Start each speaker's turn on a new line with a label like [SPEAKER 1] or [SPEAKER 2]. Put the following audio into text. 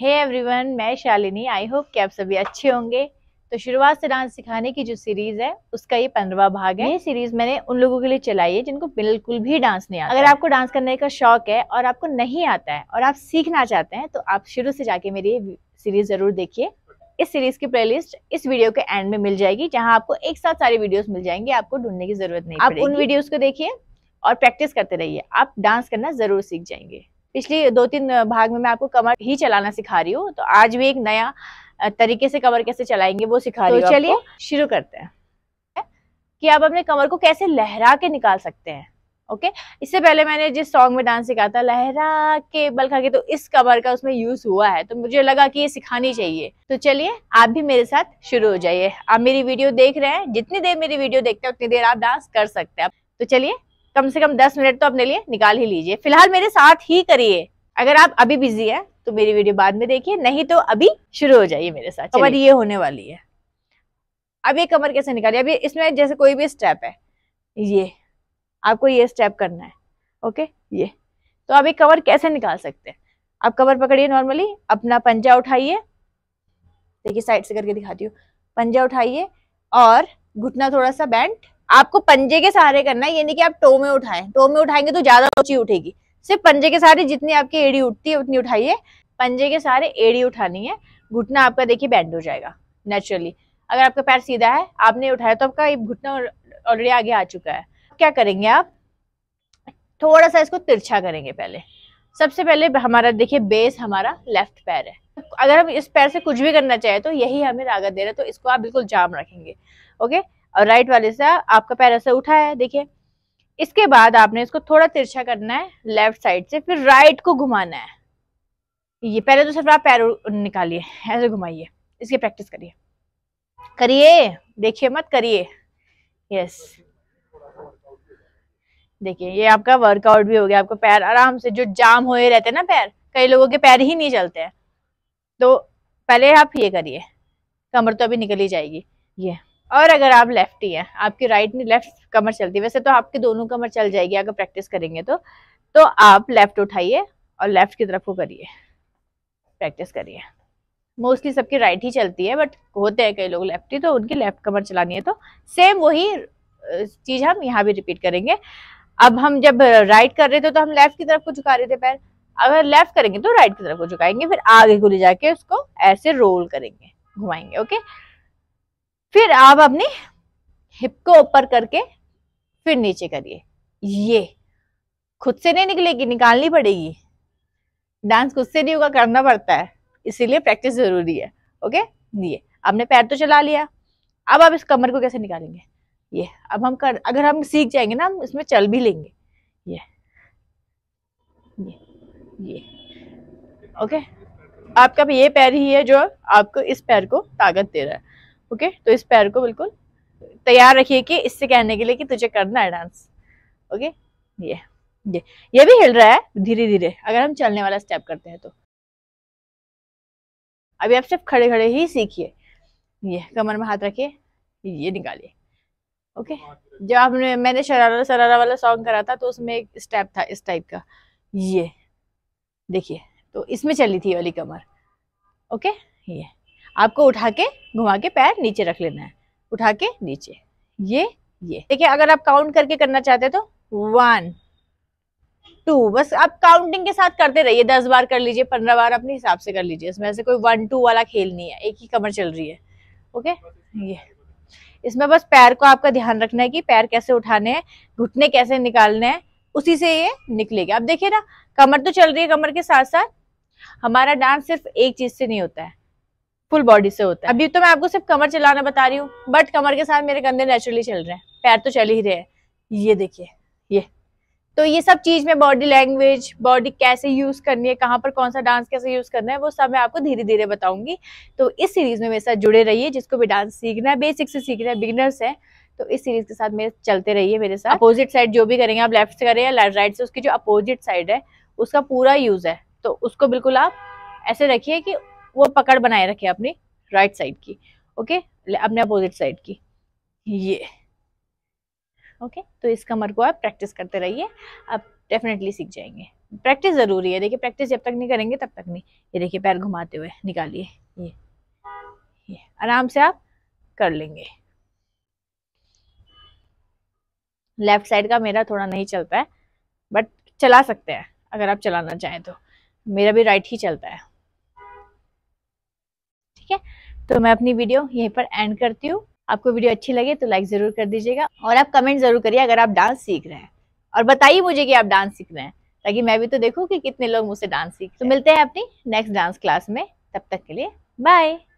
[SPEAKER 1] हे hey everyone मैं Shalini I hope कि आप सभी अच्छे होंगे तो शुरुआत से डांस सिखाने की जो सीरीज है उसका ये पंद्रवा भाग है ये सीरीज मैंने उन लोगों के लिए चलाई है जिनको बिल्कुल भी डांस नहीं आता अगर आपको डांस करने का शौक है और आपको नहीं आता है और आप सीखना चाहते हैं तो आप शुरू से जाके मेरी ये सीरीज जरूर देखिए इस सीरीज की प्लेलिस्ट इस वीडियो के एंड में मिल जाएगी जहाँ आपको एक साथ सारी वीडियोस मिल जाएंगे आपको ढूंढने की जरूरत नहीं आप उन वीडियोस को देखिए और प्रैक्टिस करते रहिए आप डांस करना जरूर सीख जाएंगे पिछले दो तीन भाग में मैं आपको कमर ही चलाना सिखा रही हूँ तो आज भी एक नया तरीके से कमर कैसे चलाएंगे वो सिखा रही तो हूँ चलिए शुरू करते हैं कि आप अपने कमर को कैसे लहरा के निकाल सकते हैं ओके इससे पहले मैंने जिस सॉन्ग में डांस सिखा था लहरा के बल खा के तो इस कमर का उसमें यूज हुआ है तो मुझे लगा कि ये सिखानी चाहिए तो चलिए आप भी मेरे साथ शुरू हो जाइए आप मेरी वीडियो देख रहे हैं जितनी देर मेरी वीडियो देखते हैं उतनी देर आप डांस कर सकते हैं तो चलिए कम से कम दस मिनट तो अपने लिए निकाल ही लीजिए फिलहाल मेरे साथ ही करिए अगर आप अभी बिजी है तो मेरी वीडियो बाद में देखिए नहीं तो अभी शुरू हो जाइए मेरे साथ कमर ये होने वाली है अब ये कमर कैसे निकालिए अभी इसमें जैसे कोई भी स्टेप है ये आपको ये स्टेप करना है ओके ये तो आप एक कवर कैसे निकाल सकते हैं आप कवर पकड़िए नॉर्मली अपना पंजा उठाइए देखिए साइड से करके दिखाती हूँ पंजा उठाइए और घुटना थोड़ा सा बैंड आपको पंजे के सहारे करना है यानी कि आप टो में उठाए टो में उठाएंगे तो ज्यादा ऊंची उठेगी सिर्फ पंजे के सहारे जितनी आपकी एड़ी उठती है उतनी उठाइए पंजे के सहारे एड़ी उठानी है घुटना आपका देखिए बैंड हो जाएगा नेचुरली अगर आपका पैर सीधा है आपने उठाया तो आपका घुटना ऑलरेडी आगे आ चुका है क्या करेंगे आप थोड़ा सा इसको तिरछा करेंगे पहले सबसे पहले हमारा देखिए बेस हमारा लेफ्ट पैर है अगर हम इस पैर से कुछ भी करना चाहे तो यही हमें रागत दे रहा है तो इसको आप बिल्कुल जाम रखेंगे ओके और राइट वाले से आपका पैर ऐसे उठा है देखिए इसके बाद आपने इसको थोड़ा तिरछा करना है लेफ्ट साइड से फिर राइट को घुमाना है ये पहले तो सिर्फ आप पैर निकालिए ऐसे घुमाइए इसकी प्रैक्टिस करिए करिए देखिए मत करिए यस देखिए ये आपका वर्कआउट भी हो गया आपका पैर आराम से जो जाम हुए रहते हैं ना पैर कई लोगों के पैर ही नहीं चलते हैं तो पहले आप ये करिए कमर तो अभी निकल ही जाएगी ये और अगर आप लेफ्टी हैं आपकी राइट नहीं लेफ्ट कमर चलती वैसे तो आपकी दोनों कमर चल जाएगी अगर प्रैक्टिस करेंगे तो तो आप लेफ्ट उठाइए और लेफ्ट की तरफ को करिए प्रैक्टिस करिए मोस्टली सबकी राइट ही चलती है बट होते हैं कई लोग लेफ्ट ही तो उनकी लेफ्ट कमर चलानी है तो सेम वही चीज हम यहाँ भी रिपीट करेंगे अब हम जब राइट कर रहे थे तो हम लेफ्ट की तरफ को झुका रहे थे पैर अगर लेफ्ट करेंगे तो राइट की तरफ को झुकाएंगे फिर आगे को ले जाके उसको ऐसे रोल करेंगे घुमाएंगे ओके फिर आप अपनी हिप को ऊपर करके फिर नीचे करिए ये खुद से नहीं निकलेगी निकालनी पड़ेगी डांस खुद से नहीं होगा करना पड़ता है इसीलिए प्रैक्टिस जरूरी है ओके ये आपने पैर तो चला लिया अब आप इस कमर को कैसे निकालेंगे ये अब हम कर अगर हम सीख जाएंगे ना हम इसमें चल भी लेंगे ये ये ये ओके आपका ये पैर ही है जो आपको इस पैर को ताकत दे रहा है ओके तो इस पैर को बिल्कुल तैयार रखिए कि इससे कहने के लिए कि तुझे करना है डांस ओके ये ये ये भी हिल रहा है धीरे धीरे अगर हम चलने वाला स्टेप करते हैं तो अभी आप सिर्फ खड़े खड़े ही सीखिए ये कमर में हाथ रखिए ये निकालिए ओके जब आपने मैंने शरारा शरारा वाला सॉन्ग करा था तो उसमें एक स्टेप था इस टाइप का ये देखिए तो इसमें चली थी वाली कमर ओके ये आपको उठा के घुमा के पैर नीचे रख लेना है उठा के नीचे ये ये देखिए अगर आप काउंट करके करना चाहते तो वन टू बस आप काउंटिंग के साथ करते रहिए दस बार कर लीजिए पंद्रह बार अपने हिसाब से कर लीजिए इसमें ऐसे कोई वन टू वाला खेल नहीं है एक ही कमर चल रही है ओके ये इसमें बस पैर को आपका ध्यान रखना है कि पैर कैसे उठाने हैं घुटने कैसे निकालने हैं उसी से ये निकलेगा अब देखिए ना कमर तो चल रही है कमर के साथ साथ हमारा डांस सिर्फ एक चीज से नहीं होता है फुल बॉडी से होता है अभी तो मैं आपको सिर्फ कमर चलाना बता रही हूँ बट कमर के साथ मेरे कंधे नेचुरली चल रहे हैं पैर तो चल ही रहे हैं ये देखिए ये तो ये सब चीज में बॉडी लैंग्वेज बॉडी कैसे यूज करनी है कहाँ पर कौन सा डांस कैसे यूज करना है वो सब मैं आपको धीरे धीरे बताऊंगी तो इस सीरीज में मेरे साथ जुड़े रहिए जिसको भी डांस सीखना है बेसिक से सीखना है बिगिनर्स है तो इस सीरीज के साथ मेरे चलते रहिए मेरे साथ अपोजिट साइड जो भी करेंगे आप लेफ्ट से करें या राइट से उसकी जो अपोजिट साइड है उसका पूरा यूज है तो उसको बिल्कुल आप ऐसे रखिए कि वो पकड़ बनाए रखे अपनी राइट साइड की ओके अपने अपोजिट साइड की ये ओके तो इस कमर को आप प्रैक्टिस करते रहिए आप डेफिनेटली सीख जाएंगे प्रैक्टिस ज़रूरी है देखिए प्रैक्टिस जब तक नहीं करेंगे तब तक नहीं ये देखिए पैर घुमाते हुए निकालिए ये ये आराम से आप कर लेंगे लेफ्ट साइड का मेरा थोड़ा नहीं चलता है बट चला सकते हैं अगर आप चलाना चाहें तो मेरा भी राइट ही चलता है ठीक है तो मैं अपनी वीडियो यहीं पर एंड करती हूँ आपको वीडियो अच्छी लगे तो लाइक ज़रूर कर दीजिएगा और आप कमेंट ज़रूर करिए अगर आप डांस सीख रहे हैं और बताइए मुझे कि आप डांस सीख रहे हैं ताकि मैं भी तो देखूँ कि कितने लोग मुझसे डांस सीख तो मिलते हैं अपनी नेक्स्ट डांस क्लास में तब तक के लिए बाय